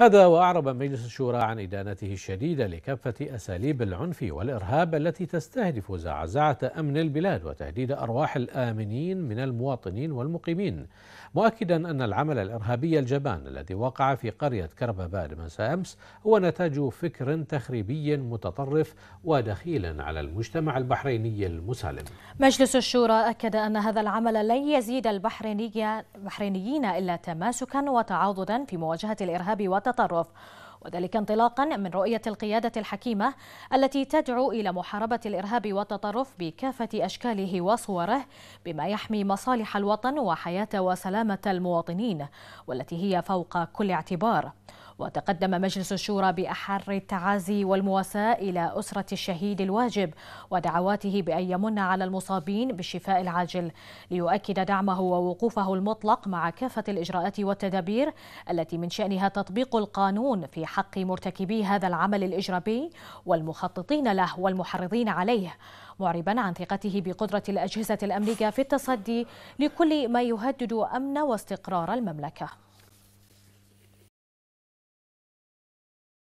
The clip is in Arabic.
هذا وأعرب مجلس الشورى عن إدانته الشديدة لكافة أساليب العنف والإرهاب التي تستهدف زعزعة أمن البلاد وتهديد أرواح الآمنين من المواطنين والمقيمين مؤكدا أن العمل الإرهابي الجبان الذي وقع في قرية كربباد مساء أمس هو نتاج فكر تخريبي متطرف ودخيل على المجتمع البحريني المسالم مجلس الشورى أكد أن هذا العمل لن يزيد البحرينيين إلا تماسكا وتعاضدا في مواجهة الإرهاب وتطرف التطرف وذلك انطلاقا من رؤية القيادة الحكيمة التي تدعو إلى محاربة الإرهاب والتطرف بكافة أشكاله وصوره بما يحمي مصالح الوطن وحياة وسلامة المواطنين والتي هي فوق كل اعتبار وتقدم مجلس الشورى بأحر التعازي والمواساة إلى أسرة الشهيد الواجب ودعواته بأن يمن على المصابين بالشفاء العاجل ليؤكد دعمه ووقوفه المطلق مع كافة الإجراءات والتدابير التي من شأنها تطبيق القانون في حق مرتكبي هذا العمل الإجرامي والمخططين له والمحرضين عليه معربا عن ثقته بقدرة الأجهزة الأمنية في التصدي لكل ما يهدد أمن واستقرار المملكة